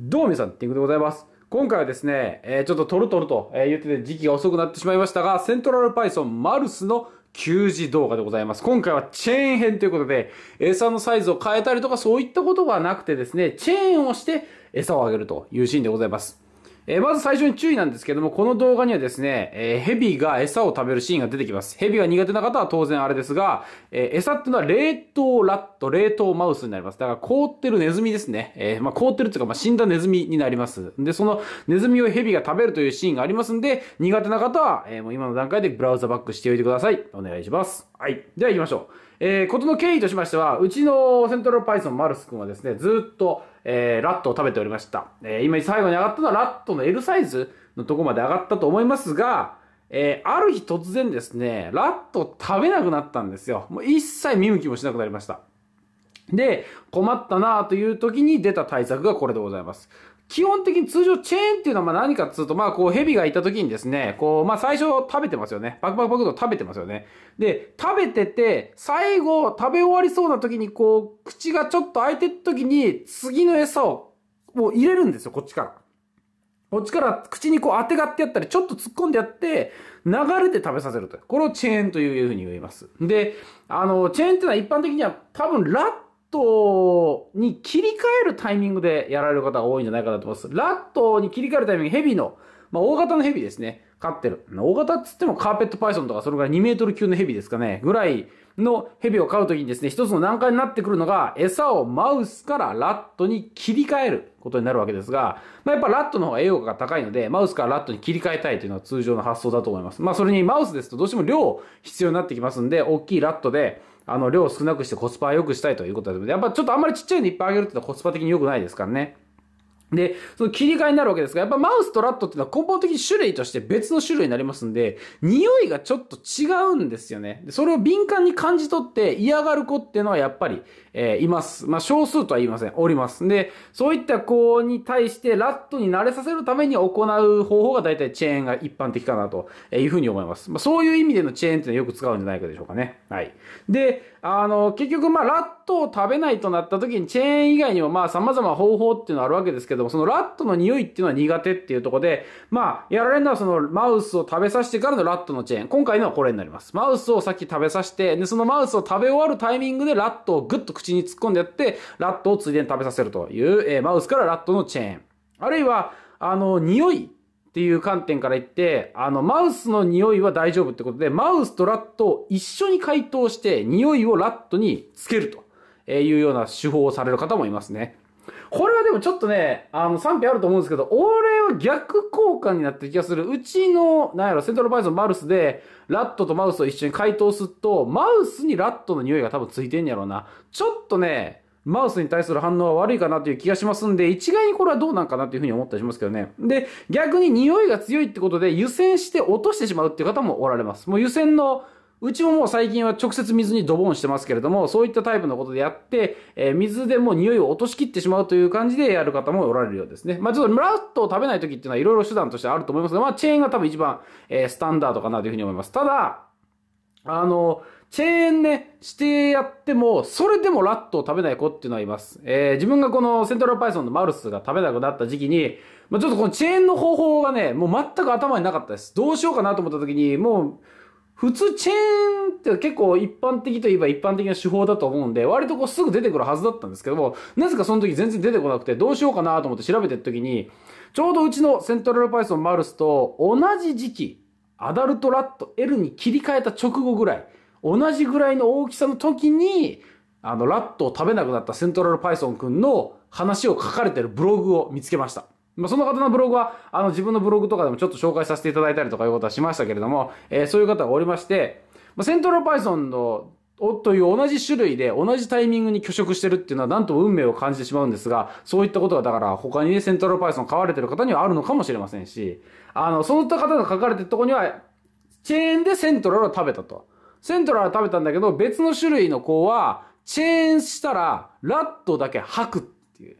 どうも皆さん、ティングでございます。今回はですね、えー、ちょっと撮る撮ると言ってて時期が遅くなってしまいましたが、セントラルパイソンマルスの給仕動画でございます。今回はチェーン編ということで、餌のサイズを変えたりとかそういったことがなくてですね、チェーンをして餌をあげるというシーンでございます。えー、まず最初に注意なんですけども、この動画にはですね、えー、ヘビが餌を食べるシーンが出てきます。ヘビが苦手な方は当然あれですが、えー、餌っていうのは冷凍ラット、冷凍マウスになります。だから凍ってるネズミですね。えー、まあ、凍ってるっていうか、まあ、死んだネズミになります。で、そのネズミをヘビが食べるというシーンがありますんで、苦手な方は、えもう今の段階でブラウザバックしておいてください。お願いします。はい。では行きましょう。えー、ことの経緯としましては、うちのセントラルパイソンマルス君はですね、ずっと、えー、ラットを食べておりました。えー、今最後に上がったのはラットの L サイズのとこまで上がったと思いますが、えー、ある日突然ですね、ラット食べなくなったんですよ。もう一切見向きもしなくなりました。で、困ったなという時に出た対策がこれでございます。基本的に通常チェーンっていうのはまあ何かっつうと、まあこう蛇がいた時にですね、こう、まあ最初食べてますよね。パクパクパクと食べてますよね。で、食べてて、最後食べ終わりそうな時にこう、口がちょっと開いてる時に、次の餌をもう入れるんですよ、こっちから。こっちから口にこう当てがってやったり、ちょっと突っ込んでやって、流れて食べさせると。これをチェーンというふうに言います。で、あの、チェーンっていうのは一般的には多分ラットに切り替えるタイミングでやられる方が多いんじゃないかなと思います。ラットに切り替えるタイミング、ヘビの、まあ、大型のヘビですね。飼ってる。大型っつってもカーペットパイソンとか、それぐらい2メートル級のヘビですかね。ぐらいのヘビを飼うときにですね、一つの難関になってくるのが、餌をマウスからラットに切り替えることになるわけですが、まあ、やっぱラットの方が栄養価が高いので、マウスからラットに切り替えたいというのは通常の発想だと思います。まあ、それにマウスですとどうしても量必要になってきますんで、大きいラットで、あの、量を少なくしてコスパ良くしたいということで、やっぱちょっとあんまりちっちゃいのいっぱいあげるってのはコスパ的に良くないですからね。で、その切り替えになるわけですが、やっぱマウスとラットっていうのは根本的に種類として別の種類になりますんで、匂いがちょっと違うんですよね。それを敏感に感じ取って嫌がる子っていうのはやっぱり、えー、います。まあ、少数とは言いません。おります。で、そういった子に対して、ラットに慣れさせるために行う方法が大体チェーンが一般的かなというふうに思います。まあ、そういう意味でのチェーンっていうのはよく使うんじゃないかでしょうかね。はい。で、あの、結局、まあ、ラットを食べないとなった時に、チェーン以外にも、まあ、様々方法っていうのはあるわけですけども、そのラットの匂いっていうのは苦手っていうところで、まあ、やられるのはその、マウスを食べさせてからのラットのチェーン。今回のはこれになります。マウスをさっき食べさせて、で、そのマウスを食べ終わるタイミングでラットをグッと口口に突っ込んでやって、ラットをついでに食べさせるという、えー、マウスからラットのチェーン。あるいは、あの、匂いっていう観点から言って、あの、マウスの匂いは大丈夫ってことで、マウスとラットを一緒に解凍して、匂いをラットにつけるというような手法をされる方もいますね。これはでもちょっとね、あの、賛否あると思うんですけど、俺は逆効果になってる気がする。うちの、なんやろ、セントラルバイソンマルスで、ラットとマウスを一緒に解凍すると、マウスにラットの匂いが多分ついてんやろうな。ちょっとね、マウスに対する反応は悪いかなという気がしますんで、一概にこれはどうなんかなというふうに思ったりしますけどね。で、逆に匂いが強いってことで、湯煎して落としてしまうっていう方もおられます。もう湯煎の、うちももう最近は直接水にドボンしてますけれども、そういったタイプのことでやって、えー、水でもう匂いを落としきってしまうという感じでやる方もおられるようですね。まあちょっとラットを食べない時っていうのはいろいろ手段としてあると思いますが、まあチェーンが多分一番、えー、スタンダードかなというふうに思います。ただ、あの、チェーンね、してやっても、それでもラットを食べない子っていうのはいます。えー、自分がこのセントラルパイソンのマルスが食べなくなった時期に、まあ、ちょっとこのチェーンの方法がね、もう全く頭になかったです。どうしようかなと思った時に、もう、普通チェーンって結構一般的といえば一般的な手法だと思うんで、割とこうすぐ出てくるはずだったんですけども、なぜかその時全然出てこなくて、どうしようかなと思って調べてる時に、ちょうどうちのセントラルパイソンマルスと同じ時期、アダルトラット L に切り替えた直後ぐらい、同じぐらいの大きさの時に、あの、ラットを食べなくなったセントラルパイソンくんの話を書かれてるブログを見つけました。まあ、その方のブログは、あの、自分のブログとかでもちょっと紹介させていただいたりとかいうことはしましたけれども、えー、そういう方がおりまして、まあ、セントラルパイソンのおという同じ種類で同じタイミングに拒食してるっていうのはなんと運命を感じてしまうんですが、そういったことがだから他にね、セントラルパイソン買われてる方にはあるのかもしれませんし、あの、そういった方が書かれてるとこには、チェーンでセントラルを食べたと。セントラル食べたんだけど、別の種類の子は、チェーンしたら、ラットだけ吐くっていう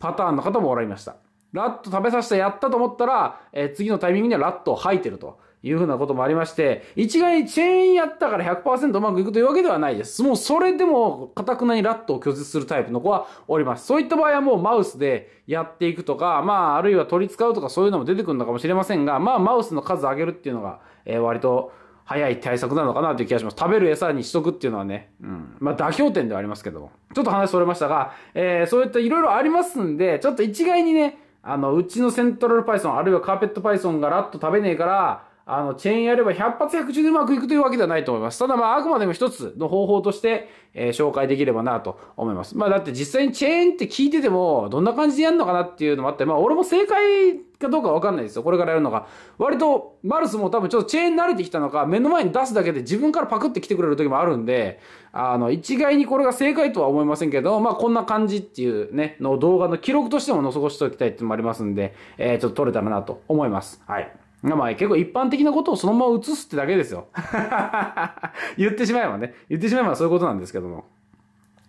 パターンの方もおられました。ラット食べさせてやったと思ったら、えー、次のタイミングにはラットを吐いてるというふうなこともありまして、一概にチェーンやったから100%うまくいくというわけではないです。もうそれでも、かたくなにラットを拒絶するタイプの子はおります。そういった場合はもうマウスでやっていくとか、まあ、あるいは取り使うとかそういうのも出てくるのかもしれませんが、まあ、マウスの数上げるっていうのが、えー、割と、早い対策なのかなという気がします。食べる餌にしとくっていうのはね、うん。まあ、妥協点ではありますけども。ちょっと話それましたが、えー、そういった色々ありますんで、ちょっと一概にね、あの、うちのセントラルパイソン、あるいはカーペットパイソンがラッと食べねえから、あの、チェーンやれば100発100中でうまくいくというわけではないと思います。ただまあ、あくまでも一つの方法として、えー、紹介できればなと思います。まあ、だって実際にチェーンって聞いてても、どんな感じでやるのかなっていうのもあって、まあ、俺も正解かどうかわかんないですよ。これからやるのが。割と、マルスも多分ちょっとチェーン慣れてきたのか、目の前に出すだけで自分からパクってきてくれる時もあるんで、あの、一概にこれが正解とは思いませんけど、まあ、こんな感じっていうね、の動画の記録としても残しておきたいっていうのもありますんで、えー、ちょっと撮れたらなと思います。はい。まあ結構一般的なことをそのまま映すってだけですよ。言ってしまえばね。言ってしまえばそういうことなんですけども。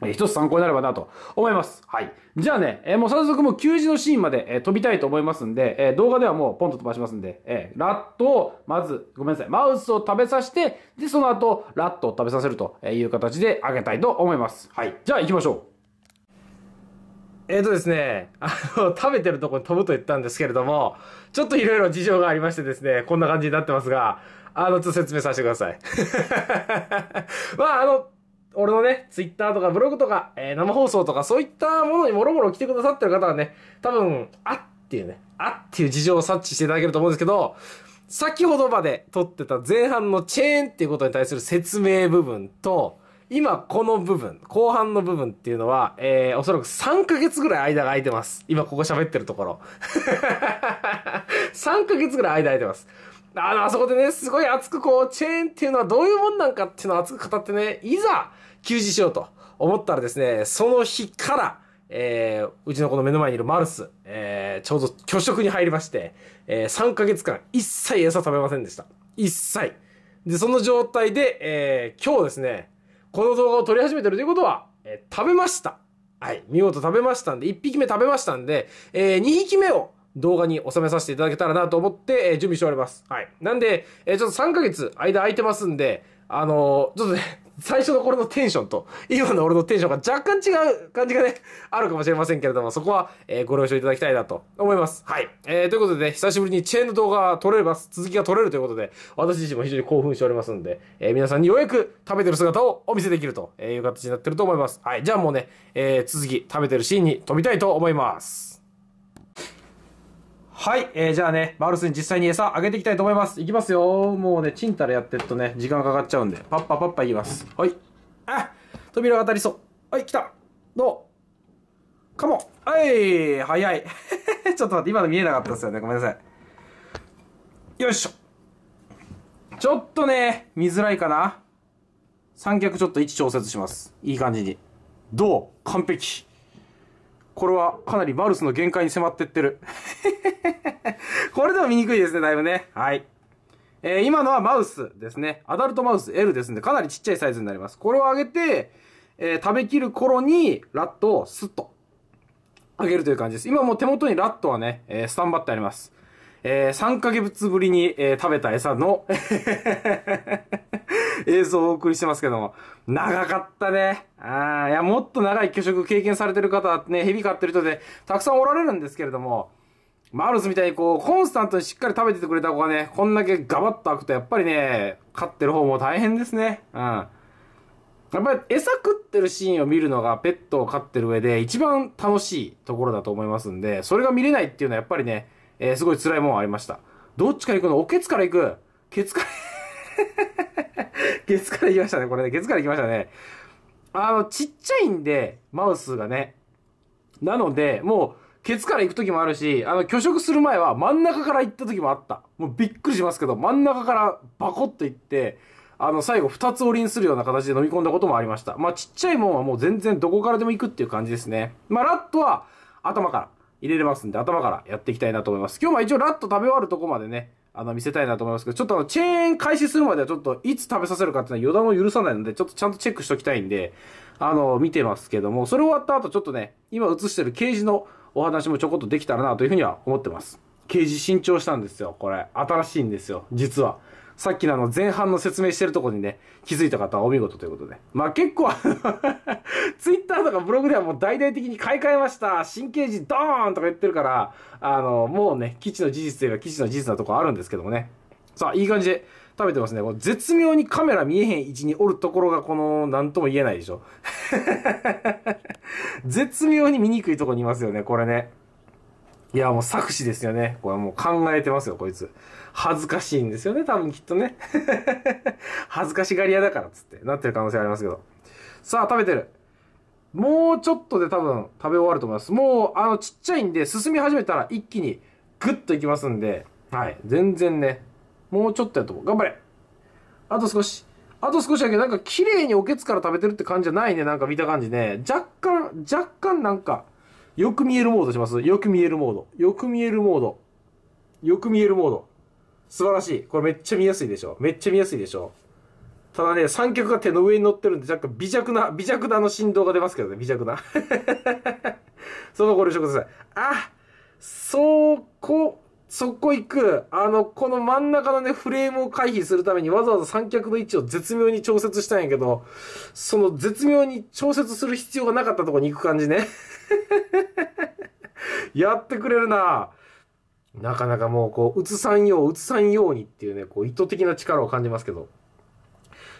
一つ参考になればなと思います。はい。じゃあね、えもう早速もう給仕のシーンまで、え飛びたいと思いますんで、え動画ではもうポンと飛ばしますんで、えラットを、まず、ごめんなさい、マウスを食べさせて、で、その後、ラットを食べさせるという形であげたいと思います。はい。じゃあ行きましょう。えっ、ー、とですね、あの、食べてるとこに飛ぶと言ったんですけれども、ちょっといろいろ事情がありましてですね、こんな感じになってますが、あの、ちょっと説明させてください。まあ、あの、俺のね、ツイッターとかブログとか、えー、生放送とか、そういったものにもろもろ来てくださってる方はね、多分、あっていうね、あっていう事情を察知していただけると思うんですけど、先ほどまで撮ってた前半のチェーンっていうことに対する説明部分と、今この部分、後半の部分っていうのは、えー、おそらく3ヶ月ぐらい間が空いてます。今ここ喋ってるところ。3 ヶ月ぐらい間空いてます。あの、あそこでね、すごい熱くこう、チェーンっていうのはどういうもんなんかっていうのを熱く語ってね、いざ、休止しようと思ったらですね、その日から、えー、うちのこの目の前にいるマルス、えー、ちょうど拒食に入りまして、えー、3ヶ月間一切餌食べませんでした。一切。で、その状態で、えー、今日ですね、この動画を撮り始めてるということは、えー、食べました。はい。見事食べましたんで、1匹目食べましたんで、えー、2匹目を動画に収めさせていただけたらなと思って、えー、準備しております。はい。なんで、えー、ちょっと3ヶ月間空いてますんで、あのー、ちょっとね、最初の俺のテンションと、今の俺のテンションが若干違う感じがね、あるかもしれませんけれども、そこは、えー、ご了承いただきたいなと思います。はい。えー、ということでね、久しぶりにチェーンの動画が撮れれば、続きが撮れるということで、私自身も非常に興奮しておりますんで、えー、皆さんにようやく食べてる姿をお見せできるという形になってると思います。はい。じゃあもうね、えー、続き食べてるシーンに飛びたいと思います。はい、えー、じゃあね、マウルスに実際に餌あげていきたいと思います。いきますよ。もうね、チンタラやってるとね、時間かかっちゃうんで、パッパパッパいきます。はい。あ扉が当たりそう。はい、来た。どうかも。はい、早い。ちょっと待って、今の見えなかったですよね。ごめんなさい。よいしょ。ちょっとね、見づらいかな。三脚ちょっと位置調節します。いい感じに。どう完璧。これはかなりバルスの限界に迫ってってる。これでも見にくいですね、だいぶね。はい。えー、今のはマウスですね。アダルトマウス L ですんで、かなりちっちゃいサイズになります。これを上げて、えー、食べきる頃に、ラットをスッと、上げるという感じです。今もう手元にラットはね、えー、スタンバってあります。えー、3ヶ月ぶりに、えー、食べた餌の映像をお送りしてますけども。長かったね。ああ、いや、もっと長い拒食経験されてる方、ね、蛇飼ってる人で、たくさんおられるんですけれども、マウルスみたいにこう、コンスタントにしっかり食べててくれた子がね、こんだけガバッと開くと、やっぱりね、飼ってる方も大変ですね。うん。やっぱり餌食ってるシーンを見るのがペットを飼ってる上で一番楽しいところだと思いますんで、それが見れないっていうのはやっぱりね、えー、すごい辛いもんありました。どっちから行くのおけつから行くケツから 月から行きましたね、これね。月から行きましたね。あの、ちっちゃいんで、マウスがね。なので、もう、ケツから行く時もあるし、あの、拒食する前は真ん中から行った時もあった。もうびっくりしますけど、真ん中からバコッと行って、あの、最後二つ折りにするような形で飲み込んだこともありました。まあ、ちっちゃいもんはもう全然どこからでも行くっていう感じですね。まあ、ラットは頭から入れれますんで、頭からやっていきたいなと思います。今日も一応ラット食べ終わるとこまでね、あの、見せたいなと思いますけど、ちょっとチェーン開始するまではちょっといつ食べさせるかっていうのは予断を許さないので、ちょっとちゃんとチェックしときたいんで、あの、見てますけども、それ終わった後ちょっとね、今映してるケージのお話もちょこっとできたらなというふうには思ってます。ケージ新調したんですよ、これ。新しいんですよ、実は。さっきのあの前半の説明してるとこにね、気づいた方はお見事ということで。まあ結構あの Twitter とかブログではもう大々的に買い替えました神経質ドーンとか言ってるから、あの、もうね、基地の事実とい基地の事実なとこあるんですけどもね。さあ、いい感じで食べてますね。こ絶妙にカメラ見えへん位置におるところがこの、なんとも言えないでしょ。絶妙に見にくいとこにいますよね、これね。いや、もう作詞ですよね。これもう考えてますよ、こいつ。恥ずかしいんですよね、多分きっとね。恥ずかしがり屋だからっつってなってる可能性ありますけど。さあ、食べてる。もうちょっとで多分食べ終わると思います。もう、あの、ちっちゃいんで、進み始めたら一気にグッといきますんで、はい。全然ね、もうちょっとやと思う。頑張れあと少し。あと少しだけど、なんか綺麗におけつから食べてるって感じじゃないね。なんか見た感じね。若干、若干なんか、よく見えるモードしますよく見えるモード。よく見えるモード。よく見えるモード。素晴らしい。これめっちゃ見やすいでしょ。めっちゃ見やすいでしょ。ただね、三脚が手の上に乗ってるんで、若干微弱な、微弱なの振動が出ますけどね、微弱な。そのご了承ください。あそこ、そこ行く。あの、この真ん中のね、フレームを回避するためにわざわざ三脚の位置を絶妙に調節したんやけど、その絶妙に調節する必要がなかったとこに行く感じね。やってくれるななかなかもう、こう、映さんよう、映さんようにっていうね、こう、意図的な力を感じますけど。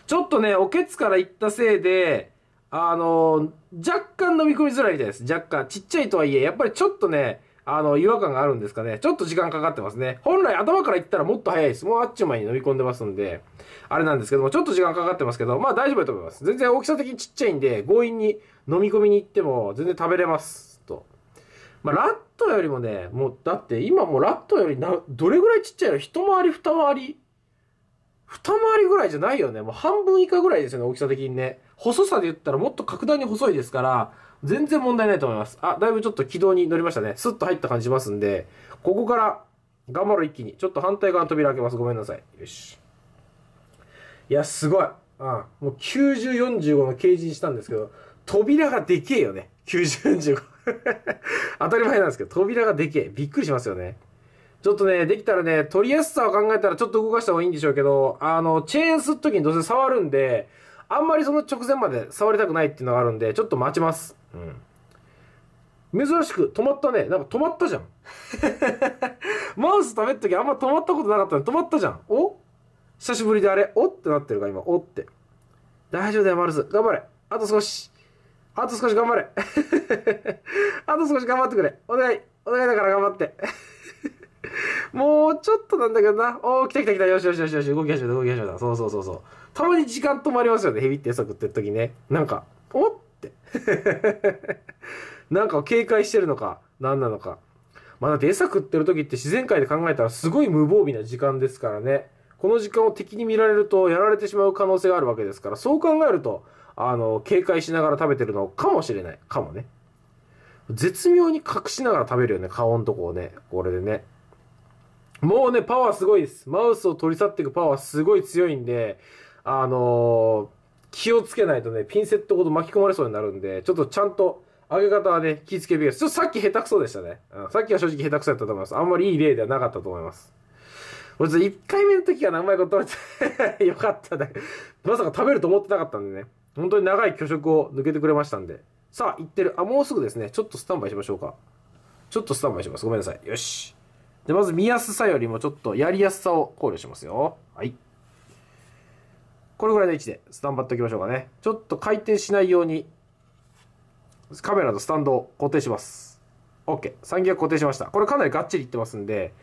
ちょっとね、おけつから行ったせいで、あの、若干飲み込みづらいみたいです。若干。ちっちゃいとはいえ、やっぱりちょっとね、あの、違和感があるんですかね。ちょっと時間かかってますね。本来頭から行ったらもっと早いです。もうあっちゅう前に飲み込んでますんで、あれなんですけども、ちょっと時間かかってますけど、まあ大丈夫だと思います。全然大きさ的にちっちゃいんで、強引に飲み込みに行っても全然食べれます。まあ、ラットよりもね、もう、だって今もうラットよりな、どれぐらいちっちゃいの一回り二回り二回りぐらいじゃないよね。もう半分以下ぐらいですよね、大きさ的にね。細さで言ったらもっと格段に細いですから、全然問題ないと思います。あ、だいぶちょっと軌道に乗りましたね。スッと入った感じしますんで、ここから頑張ろう一気に。ちょっと反対側の扉開けます。ごめんなさい。よし。いや、すごい。うん。もう90、45のケージにしたんですけど、扉がでけえよね。90、45。当たり前なんですけど、扉がでけえ。びっくりしますよね。ちょっとね、できたらね、取りやすさを考えたらちょっと動かした方がいいんでしょうけど、あの、チェーンするときにどうせ触るんで、あんまりその直前まで触りたくないっていうのがあるんで、ちょっと待ちます。うん。珍しく止まったね。なんか止まったじゃん。マウス食べっときあんま止まったことなかったのに止まったじゃん。お久しぶりであれおってなってるか今。おって。大丈夫だよ、マルス。頑張れ。あと少し。あと少し頑張れ。あと少し頑張ってくれ。お願い。お願いだから頑張って。もうちょっとなんだけどな。おお、来た来た来た。よしよしよしよし。動き始めた、動き始めた。そうそうそうそう。たまに時間止まりますよね。ヘビって餌食ってる時ね。なんか、おって。なんか警戒してるのか、何なのか。まあ、だって餌食ってる時って自然界で考えたらすごい無防備な時間ですからね。この時間を敵に見られるとやられてしまう可能性があるわけですから、そう考えると、あの、警戒しながら食べてるのかもしれない。かもね。絶妙に隠しながら食べるよね、顔のとこをね。これでね。もうね、パワーすごいです。マウスを取り去っていくパワーすごい強いんで、あのー、気をつけないとね、ピンセットごと巻き込まれそうになるんで、ちょっとちゃんと、上げ方はね、気を付けべきです。ちょっとさっき下手くそでしたね。うん、さっきは正直下手くそだったと思います。あんまりいい例ではなかったと思います。俺、1回目の時からうまいこと取れて よかったけまさか食べると思ってなかったんでね。本当に長い巨食を抜けてくれましたんで。さあ、行ってる。あ、もうすぐですね。ちょっとスタンバイしましょうか。ちょっとスタンバイします。ごめんなさい。よし。で、まず見やすさよりもちょっとやりやすさを考慮しますよ。はい。これぐらいの位置でスタンバっておきましょうかね。ちょっと回転しないように、カメラとスタンドを固定します。OK。三脚固定しました。これかなりがっちりいってますんで、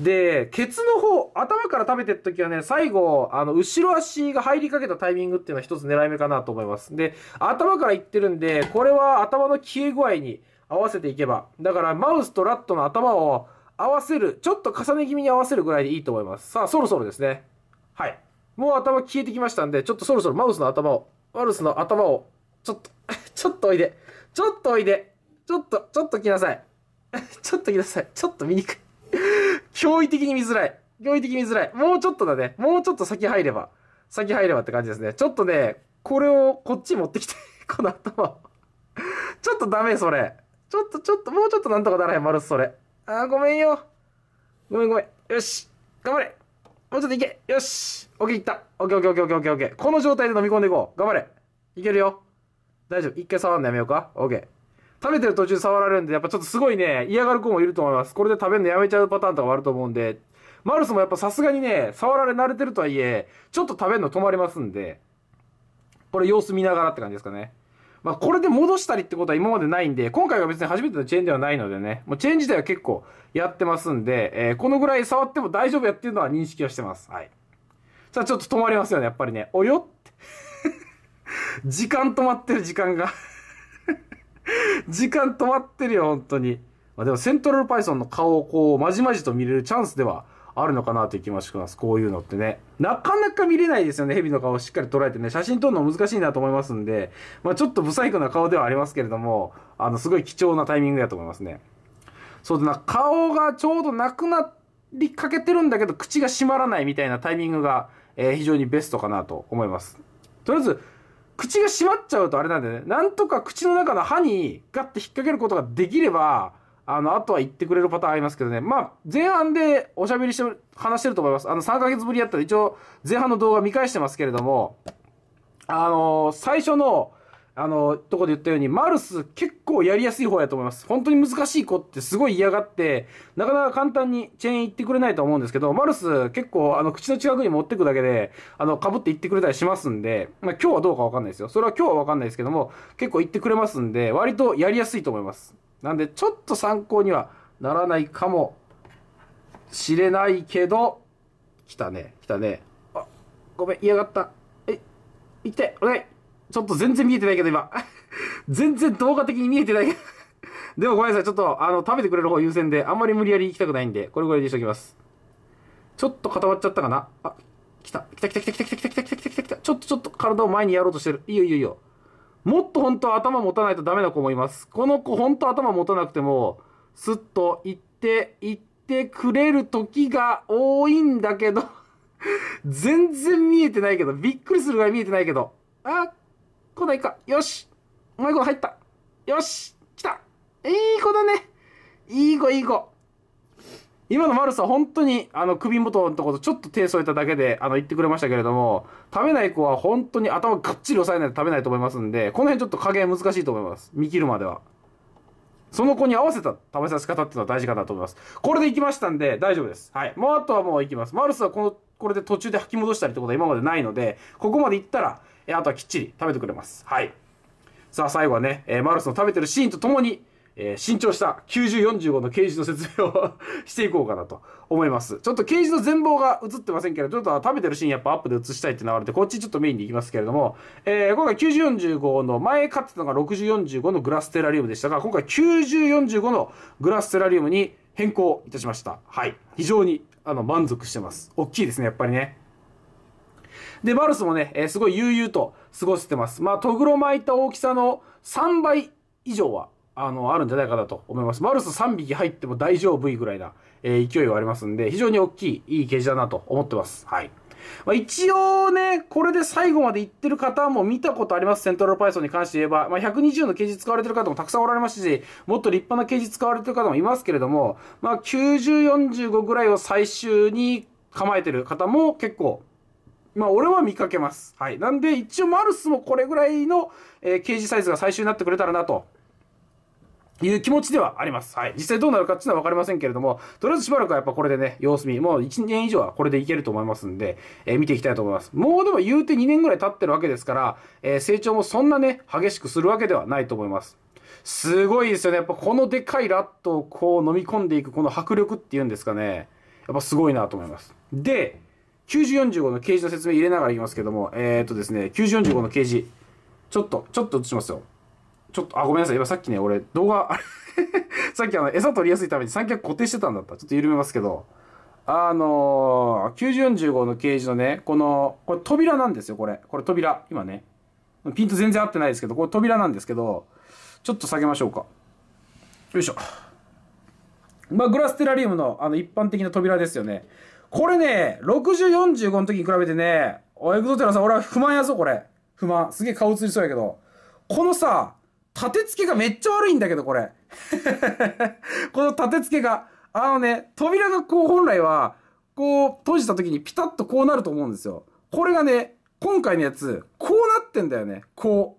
で、ケツの方、頭から食べてる時はね、最後、あの、後ろ足が入りかけたタイミングっていうのは一つ狙い目かなと思います。で、頭からいってるんで、これは頭の消え具合に合わせていけば、だからマウスとラットの頭を合わせる、ちょっと重ね気味に合わせるぐらいでいいと思います。さあ、そろそろですね。はい。もう頭消えてきましたんで、ちょっとそろそろマウスの頭を、マウスの頭を、ちょっと、ちょっとおいで。ちょっとおいで。ちょっと、ちょっと来なさい。ちょっと来なさい。ちょっと見にくい。驚異的に見づらい。驚異的に見づらい。もうちょっとだね。もうちょっと先入れば。先入ればって感じですね。ちょっとね、これをこっち持ってきて、この頭。ちょっとダメ、それ。ちょっと、ちょっと、もうちょっとなんとかならへん、マルス、それ。あー、ごめんよ。ごめんごめん。よし。頑張れ。もうちょっといけ。よし。オッケーいった。オッケーオッケーオッケーオッケーオッケー。この状態で飲み込んでいこう。頑張れ。いけるよ。大丈夫。一回触るのやめようか。オッケー。食べてる途中触られるんで、やっぱちょっとすごいね、嫌がる子もいると思います。これで食べるのやめちゃうパターンとかもあると思うんで、マルスもやっぱさすがにね、触られ慣れてるとはいえ、ちょっと食べるの止まりますんで、これ様子見ながらって感じですかね。まあ、これで戻したりってことは今までないんで、今回が別に初めてのチェーンではないのでね、もうチェーン自体は結構やってますんで、えー、このぐらい触っても大丈夫やっていうのは認識はしてます。はい。さあ、ちょっと止まりますよね、やっぱりね。およって 時間止まってる時間が時間止まってるよ、本当に。まあ、でも、セントラルパイソンの顔をこう、まじまじと見れるチャンスではあるのかなという気もします。こういうのってね。なかなか見れないですよね。蛇の顔をしっかり捉えてね。写真撮るの難しいなと思いますんで、まあ、ちょっと不細工な顔ではありますけれども、あの、すごい貴重なタイミングだと思いますね。そうだな、顔がちょうどなくなりかけてるんだけど、口が閉まらないみたいなタイミングが、えー、非常にベストかなと思います。とりあえず、口が閉まっちゃうとあれなんだよね、なんとか口の中の歯にガッて引っ掛けることができれば、あの、あとは言ってくれるパターンありますけどね。まあ、前半でおしゃべりして、話してると思います。あの、3ヶ月ぶりやったら一応、前半の動画見返してますけれども、あのー、最初の、あの、とこで言ったように、マルス結構やりやすい方やと思います。本当に難しい子ってすごい嫌がって、なかなか簡単にチェーン行ってくれないと思うんですけど、マルス結構あの、口の近くに持ってくだけで、あの、被って行ってくれたりしますんで、まあ、今日はどうかわかんないですよ。それは今日はわかんないですけども、結構行ってくれますんで、割とやりやすいと思います。なんで、ちょっと参考にはならないかもしれないけど、来たね、来たね。あ、ごめん、嫌がった。え、行って、お願いちょっと全然見えてないけど、今。全然動画的に見えてないけど。でもごめんなさい。ちょっと、あの、食べてくれる方優先で、あんまり無理やり行きたくないんで、これぐらいにしときます。ちょっと固まっちゃったかなあ、来た。来た来た来た来た来た来た来た来た来た来た。ちょっとちょっと体を前にやろうとしてる。いいよいいよいいよ。もっと本当は頭持たないとダメな子もいます。この子本当頭持たなくても、スッと行って、行ってくれる時が多いんだけど、全然見えてないけど、びっくりするぐらい見えてないけど、あ来ないか。よし。うまいこ入った。よし。来た。いい子だね。いい子、いい子。今の丸さ、本当に、あの、首元のところとちょっと手添えただけで、あの、言ってくれましたけれども、食べない子は本当に頭がっちり押さえないと食べないと思いますんで、この辺ちょっと加減難しいと思います。見切るまでは。その子に合わせた食べさせ方っていうのは大事かなと思います。これで行きましたんで、大丈夫です。はい。もうあとはもう行きます。マルスはこの、これで途中で吐き戻したりってことは今までないので、ここまで行ったら、あとはきっちり食べてくれます。はい。さあ、最後はね、えー、マルスの食べてるシーンとともに、えー、新調した9045のケージの説明を していこうかなと思います。ちょっとケージの全貌が映ってませんけど、ちょっと食べてるシーンやっぱアップで映したいってなるんで、こっちちょっとメインに行きますけれども、えー、今回9045の前買ってたのが6045のグラステラリウムでしたが、今回9045のグラステラリウムに変更いたしました。はい。非常にあの満足してます。大きいですね、やっぱりね。で、マルスもね、えー、すごい悠々と過ごせてます。まあ、トグロ巻いた大きさの3倍以上は、あの、あるんじゃないかなと思います。マルス3匹入っても大丈夫いぐらいな、えー、勢いはありますんで、非常に大きい、いいケージだなと思ってます。はい。まあ、一応ね、これで最後までいってる方も見たことあります。セントラルパイソンに関して言えば。まあ、120のケージ使われてる方もたくさんおられますし、もっと立派なケージ使われてる方もいますけれども、まあ、90、45ぐらいを最終に構えてる方も結構まあ、俺は見かけます。はい。なんで、一応、マルスもこれぐらいの、えー、ケージサイズが最終になってくれたらなと。いう気持ちではあります。はい。実際どうなるかっていうのは分かりませんけれども、とりあえずしばらくはやっぱこれでね、様子見、もう1年以上はこれでいけると思いますんで、えー、見ていきたいと思います。もうでも言うて2年ぐらい経ってるわけですから、えー、成長もそんなね、激しくするわけではないと思います。すごいですよね。やっぱこのでかいラットをこう飲み込んでいくこの迫力っていうんですかね。やっぱすごいなと思います。で、9045のケージの説明入れながら言いますけども、えー、っとですね、9045のケージ、ちょっと、ちょっと映しますよ。ちょっと、あ、ごめんなさい。今さっきね、俺、動画、あ れさっきあの、餌取りやすいために三脚固定してたんだった。ちょっと緩めますけど、あのー、9045のケージのね、この、これ扉なんですよ、これ。これ扉。今ね。ピント全然合ってないですけど、これ扉なんですけど、ちょっと下げましょうか。よいしょ。まあ、グラステラリウムのあの一般的な扉ですよね。これね、6045の時に比べてね、おエグゾテラさん、俺は不満やぞ、これ。不満。すげえ顔映りそうやけど。このさ、立て付けがめっちゃ悪いんだけど、これ。この立て付けが。あのね、扉がこう、本来は、こう、閉じた時にピタッとこうなると思うんですよ。これがね、今回のやつ、こうなってんだよね。こ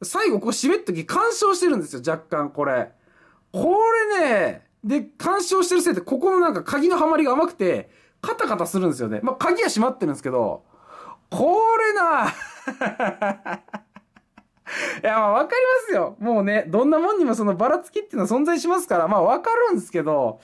う。最後、こう、湿った時、干渉してるんですよ、若干、これ。これね、で、干渉してるせいで、ここのなんか鍵のはまりが甘くて、カタカタするんですよね。まあ、鍵は閉まってるんですけど、これな いや、まあ、わかりますよ。もうね、どんなもんにもそのばらつきっていうのは存在しますから、まあ、わかるんですけど、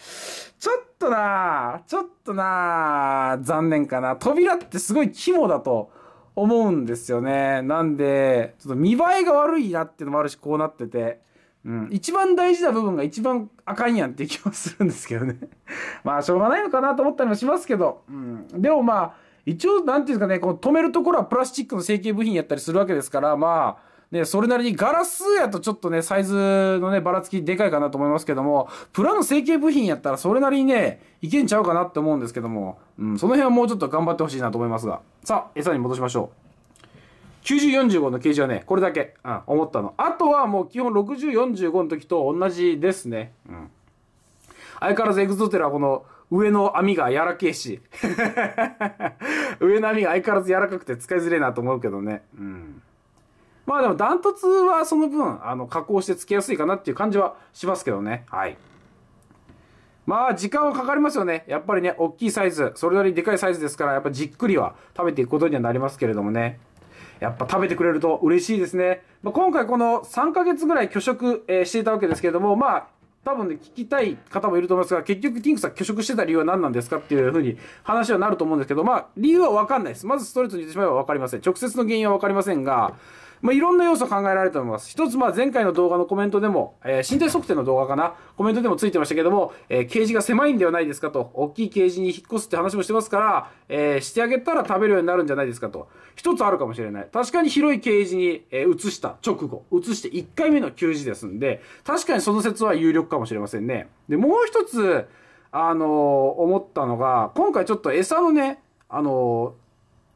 ちょっとなちょっとな残念かな。扉ってすごい肝だと思うんですよね。なんで、ちょっと見栄えが悪いなっていうのもあるし、こうなってて。うん、一番大事な部分が一番あかんやんって気もするんですけどね まあ、しょうがないのかなと思ったりもしますけど、うん、でもまあ、一応、なんていうんですかね、こう止めるところはプラスチックの成形部品やったりするわけですから、まあ、ね、それなりにガラスやとちょっとね、サイズのね、ばらつきでかいかなと思いますけども、プラの成形部品やったらそれなりにね、いけんちゃうかなって思うんですけども、うん、その辺はもうちょっと頑張ってほしいなと思いますが。さあ、餌に戻しましょう。9045の形状はね、これだけ、うん、思ったの。あとはもう基本6045の時と同じですね。うん。相変わらずエグゾテラはこの上の網が柔らけえし 上の網が相変わらず柔らかくて使いづれえなと思うけどね。うん。まあでもダントツはその分、あの、加工してつけやすいかなっていう感じはしますけどね。はい。まあ、時間はかかりますよね。やっぱりね、大きいサイズ、それなりにでかいサイズですから、やっぱじっくりは食べていくことにはなりますけれどもね。やっぱ食べてくれると嬉しいですね。まあ、今回この3ヶ月ぐらい拒食、えー、していたわけですけれども、まあ、多分ね、聞きたい方もいると思いますが、結局、ティンクさん拒食してた理由は何なんですかっていうふうに話はなると思うんですけど、まあ、理由はわかんないです。まずストレートに言ってしまえばわかりません。直接の原因はわかりませんが、まあ、いろんな要素考えられと思います。一つ、まあ、前回の動画のコメントでも、えー、身体測定の動画かな、コメントでもついてましたけども、えー、ケージが狭いんではないですかと、大きいケージに引っ越すって話もしてますから、えー、してあげたら食べるようになるんじゃないですかと。一つあるかもしれない。確かに広いケージに、え移した直後、移して1回目の給仕ですんで、確かにその説は有力かもしれませんね。で、もう一つ、あの思ったのが、今回ちょっと餌のね、あの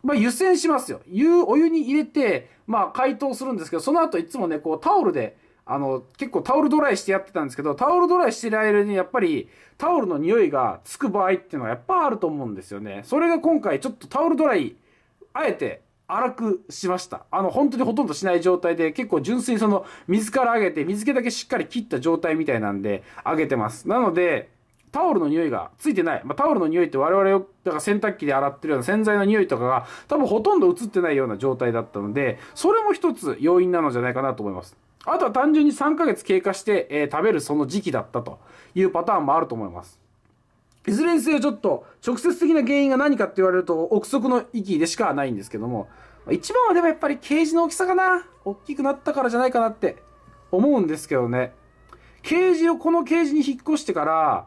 まあ、湯煎しますよ。湯、お湯に入れて、まあ、解凍するんですけど、その後いつもね、こう、タオルで、あの、結構タオルドライしてやってたんですけど、タオルドライしてる間にやっぱりタオルの匂いがつく場合っていうのはやっぱあると思うんですよね。それが今回ちょっとタオルドライ、あえて荒くしました。あの、本当にほとんどしない状態で、結構純粋その水から揚げて、水気だけしっかり切った状態みたいなんで、揚げてます。なので、タオルの匂いがついてない。まあ、タオルの匂いって我々よ、だから洗濯機で洗ってるような洗剤の匂いとかが多分ほとんど映ってないような状態だったので、それも一つ要因なのじゃないかなと思います。あとは単純に3ヶ月経過して、えー、食べるその時期だったというパターンもあると思います。いずれにせよちょっと直接的な原因が何かって言われると憶測の域でしかないんですけども、一番はでもやっぱりケージの大きさかな。大きくなったからじゃないかなって思うんですけどね。ケージをこのケージに引っ越してから、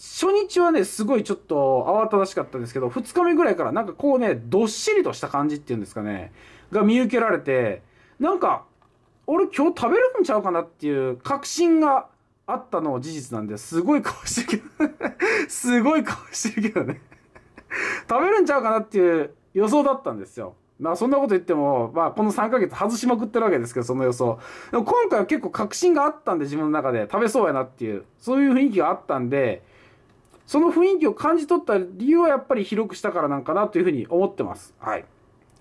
初日はね、すごいちょっと慌ただしかったんですけど、2日目ぐらいからなんかこうね、どっしりとした感じっていうんですかね、が見受けられて、なんか、俺今日食べるんちゃうかなっていう確信があったの事実なんで、すごい顔してるけどすごい顔してるけどね食べるんちゃうかなっていう予想だったんですよ。まあそんなこと言っても、まあこの3ヶ月外しまくってるわけですけど、その予想。でも今回は結構確信があったんで、自分の中で食べそうやなっていう、そういう雰囲気があったんで、その雰囲気を感じ取った理由はやっぱり広くしたからなんかなというふうに思ってます。はい。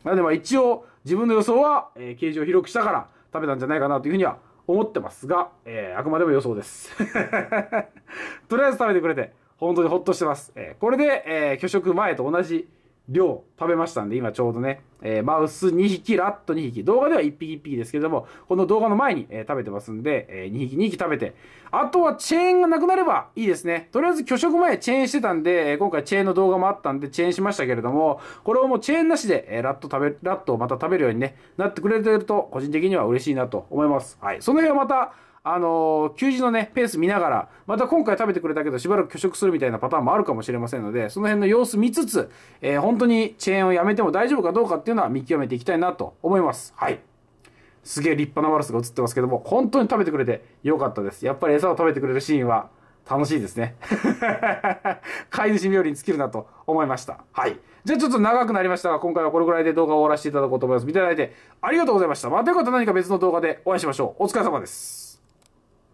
なのでまあ一応自分の予想は、えー、ケージを広くしたから食べたんじゃないかなというふうには思ってますが、えー、あくまでも予想です。とりあえず食べてくれて、本当にほっとしてます。えー、これで、えー、拒食前と同じ量食べましたんで、今ちょうどね、えー、マウス2匹、ラット2匹、動画では1匹1匹ですけれども、この動画の前に、えー、食べてますんで、えー、2匹2匹食べて、あとはチェーンがなくなればいいですね。とりあえず巨食前チェーンしてたんで、え今回チェーンの動画もあったんでチェーンしましたけれども、これをもうチェーンなしで、えラット食べ、ラットをまた食べるようにね、なってくれてると、個人的には嬉しいなと思います。はい。その辺はまた、あの休日のね、ペース見ながら、また今回食べてくれたけど、しばらく拒食するみたいなパターンもあるかもしれませんので、その辺の様子見つつ、えー、本当にチェーンをやめても大丈夫かどうかっていうのは見極めていきたいなと思います。はい。すげえ立派なワルスが映ってますけども、本当に食べてくれてよかったです。やっぱり餌を食べてくれるシーンは楽しいですね。飼い主冥利に尽きるなと思いました。はい。じゃあちょっと長くなりましたが、今回はこれぐらいで動画を終わらせていただこうと思います。見ていただいてありがとうございました。またよかったら何か別の動画でお会いしましょう。お疲れ様です。